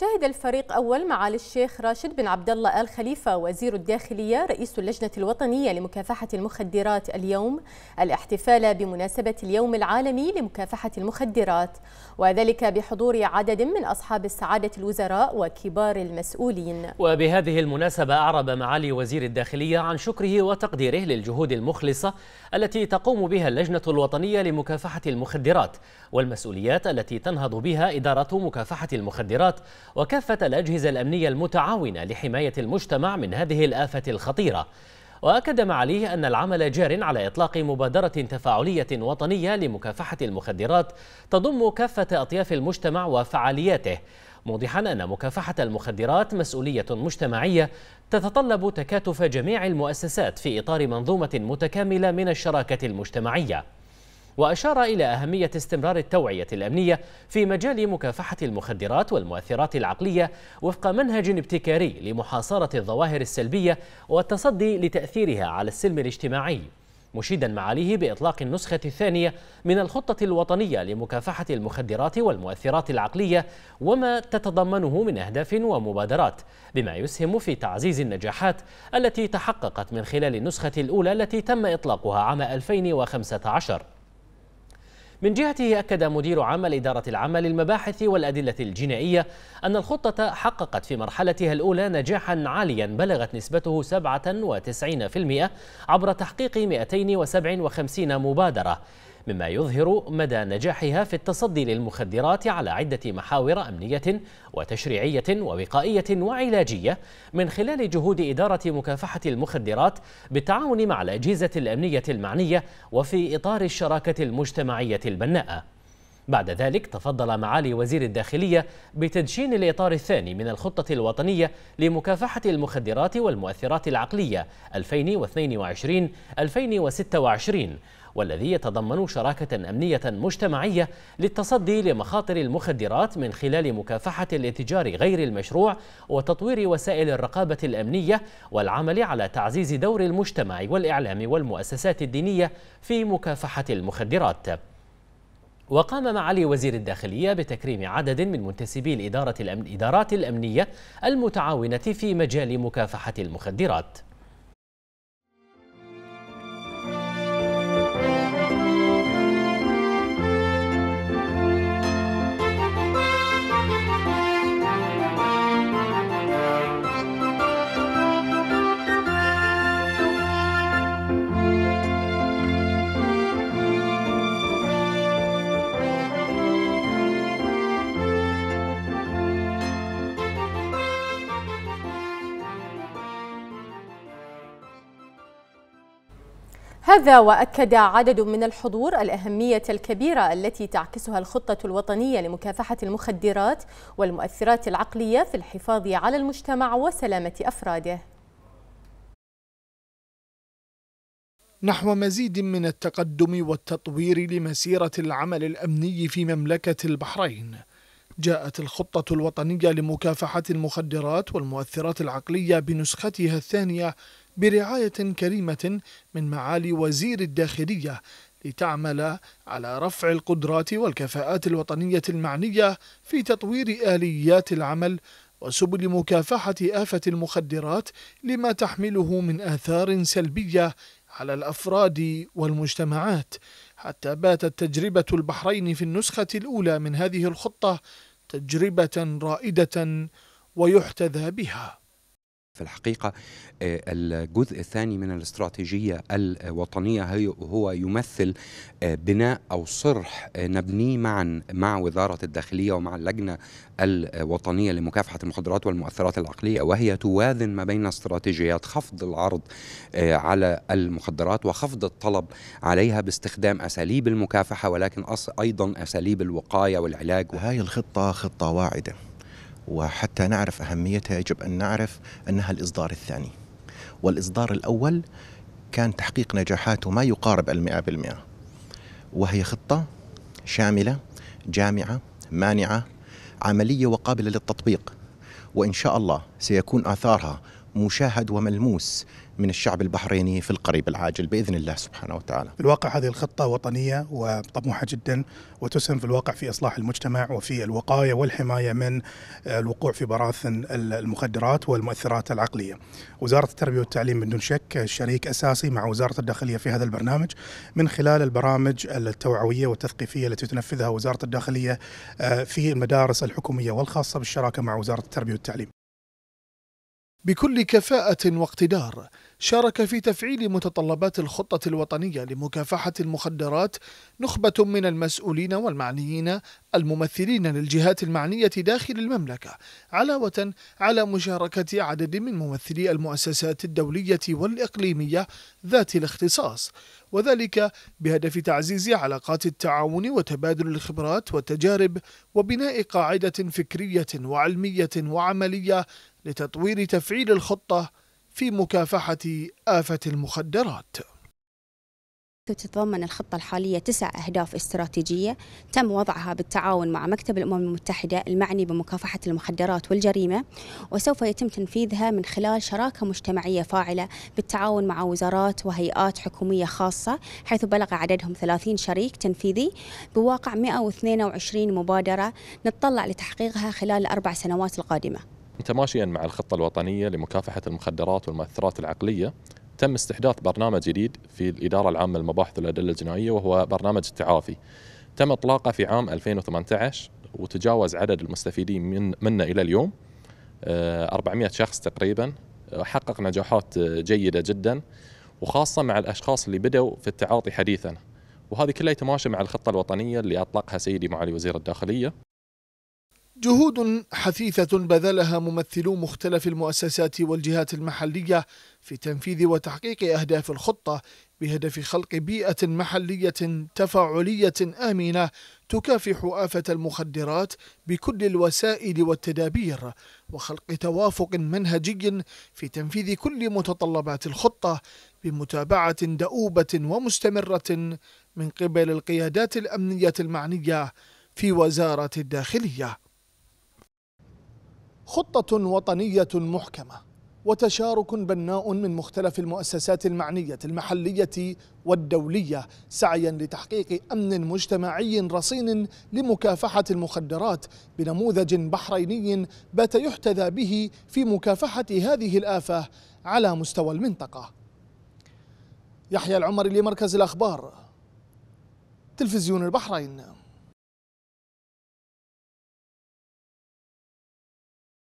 شهد الفريق أول معالي الشيخ راشد بن عبد الله آل خليفة وزير الداخلية رئيس اللجنة الوطنية لمكافحة المخدرات اليوم الاحتفال بمناسبة اليوم العالمي لمكافحة المخدرات وذلك بحضور عدد من أصحاب السعادة الوزراء وكبار المسؤولين وبهذه المناسبة أعرب معالي وزير الداخلية عن شكره وتقديره للجهود المخلصة التي تقوم بها اللجنة الوطنية لمكافحة المخدرات والمسؤوليات التي تنهض بها إدارة مكافحة المخدرات وكافة الأجهزة الأمنية المتعاونة لحماية المجتمع من هذه الآفة الخطيرة وأكد معاليه أن العمل جار على إطلاق مبادرة تفاعلية وطنية لمكافحة المخدرات تضم كافة أطياف المجتمع وفعالياته موضحا أن مكافحة المخدرات مسؤولية مجتمعية تتطلب تكاتف جميع المؤسسات في إطار منظومة متكاملة من الشراكة المجتمعية وأشار إلى أهمية استمرار التوعية الأمنية في مجال مكافحة المخدرات والمؤثرات العقلية وفق منهج ابتكاري لمحاصرة الظواهر السلبية والتصدي لتأثيرها على السلم الاجتماعي مشيدا معاليه بإطلاق النسخة الثانية من الخطة الوطنية لمكافحة المخدرات والمؤثرات العقلية وما تتضمنه من أهداف ومبادرات بما يسهم في تعزيز النجاحات التي تحققت من خلال النسخة الأولى التي تم إطلاقها عام 2015 من جهته أكد مدير عام إدارة العمل المباحث والأدلة الجنائية أن الخطة حققت في مرحلتها الأولى نجاحا عاليا بلغت نسبته 97% عبر تحقيق 257 مبادرة مما يظهر مدى نجاحها في التصدي للمخدرات على عدة محاور أمنية وتشريعية ووقائية وعلاجية من خلال جهود إدارة مكافحة المخدرات بالتعاون مع الأجهزة الأمنية المعنية وفي إطار الشراكة المجتمعية البناءة بعد ذلك تفضل معالي وزير الداخلية بتدشين الإطار الثاني من الخطة الوطنية لمكافحة المخدرات والمؤثرات العقلية 2022-2026 والذي يتضمن شراكة أمنية مجتمعية للتصدي لمخاطر المخدرات من خلال مكافحة الاتجار غير المشروع وتطوير وسائل الرقابة الأمنية والعمل على تعزيز دور المجتمع والإعلام والمؤسسات الدينية في مكافحة المخدرات. وقام معالي وزير الداخلية بتكريم عدد من منتسبي الإدارة الأمن إدارات الأمنية المتعاونة في مجال مكافحة المخدرات هذا وأكد عدد من الحضور الأهمية الكبيرة التي تعكسها الخطة الوطنية لمكافحة المخدرات والمؤثرات العقلية في الحفاظ على المجتمع وسلامة أفراده نحو مزيد من التقدم والتطوير لمسيرة العمل الأمني في مملكة البحرين جاءت الخطة الوطنية لمكافحة المخدرات والمؤثرات العقلية بنسختها الثانية برعاية كريمة من معالي وزير الداخلية لتعمل على رفع القدرات والكفاءات الوطنية المعنية في تطوير آليات العمل وسبل مكافحة آفة المخدرات لما تحمله من آثار سلبية على الأفراد والمجتمعات حتى باتت تجربة البحرين في النسخة الأولى من هذه الخطة تجربة رائدة ويحتذى بها في الحقيقة آه، الجزء الثاني من الاستراتيجية الوطنية هو يمثل آه، بناء أو صرح آه، نبنيه معا مع وزارة الداخلية ومع اللجنة الوطنية لمكافحة المخدرات والمؤثرات العقلية وهي توازن ما بين استراتيجيات خفض العرض على المخدرات وخفض الطلب عليها باستخدام أساليب المكافحة ولكن أيضا أساليب الوقاية والعلاج هاي الخطة خطة واعدة وحتى نعرف أهميتها يجب أن نعرف أنها الإصدار الثاني والإصدار الأول كان تحقيق نجاحاته ما يقارب المئة بالمئة وهي خطة شاملة جامعة مانعة عملية وقابلة للتطبيق وإن شاء الله سيكون آثارها مشاهد وملموس من الشعب البحريني في القريب العاجل باذن الله سبحانه وتعالى. في الواقع هذه الخطه وطنيه وطموحه جدا وتسهم في الواقع في اصلاح المجتمع وفي الوقايه والحمايه من الوقوع في براثن المخدرات والمؤثرات العقليه. وزاره التربيه والتعليم بدون شك شريك اساسي مع وزاره الداخليه في هذا البرنامج من خلال البرامج التوعويه والتثقيفيه التي تنفذها وزاره الداخليه في المدارس الحكوميه والخاصه بالشراكه مع وزاره التربيه والتعليم. بكل كفاءة واقتدار شارك في تفعيل متطلبات الخطة الوطنية لمكافحة المخدرات نخبة من المسؤولين والمعنيين الممثلين للجهات المعنية داخل المملكة علاوة على مشاركة عدد من ممثلي المؤسسات الدولية والإقليمية ذات الاختصاص وذلك بهدف تعزيز علاقات التعاون وتبادل الخبرات والتجارب وبناء قاعدة فكرية وعلمية وعملية لتطوير تفعيل الخطة في مكافحة آفة المخدرات تتضمن الخطة الحالية تسع أهداف استراتيجية تم وضعها بالتعاون مع مكتب الأمم المتحدة المعني بمكافحة المخدرات والجريمة وسوف يتم تنفيذها من خلال شراكة مجتمعية فاعلة بالتعاون مع وزارات وهيئات حكومية خاصة حيث بلغ عددهم 30 شريك تنفيذي بواقع 122 مبادرة نتطلع لتحقيقها خلال الأربع سنوات القادمة متماشيا مع الخطة الوطنية لمكافحة المخدرات والمؤثرات العقلية تم استحداث برنامج جديد في الإدارة العامة للمباحث والأدلة الجنائية وهو برنامج التعافي تم إطلاقه في عام 2018 وتجاوز عدد المستفيدين من منه إلى اليوم 400 آه، شخص تقريبا آه، حقق نجاحات آه، جيدة جدا وخاصة مع الأشخاص اللي بدأوا في التعاطي حديثا وهذه كلها يتماشى مع الخطة الوطنية اللي أطلقها سيدي معالي وزير الداخلية جهود حثيثة بذلها ممثلو مختلف المؤسسات والجهات المحلية في تنفيذ وتحقيق أهداف الخطة بهدف خلق بيئة محلية تفاعلية آمنة تكافح آفة المخدرات بكل الوسائل والتدابير وخلق توافق منهجي في تنفيذ كل متطلبات الخطة بمتابعة دؤوبة ومستمرة من قبل القيادات الأمنية المعنية في وزارة الداخلية خطة وطنية محكمة وتشارك بناء من مختلف المؤسسات المعنية المحلية والدولية سعيا لتحقيق أمن مجتمعي رصين لمكافحة المخدرات بنموذج بحريني بات يحتذى به في مكافحة هذه الآفة على مستوى المنطقة يحيى العمر لمركز الأخبار تلفزيون البحرين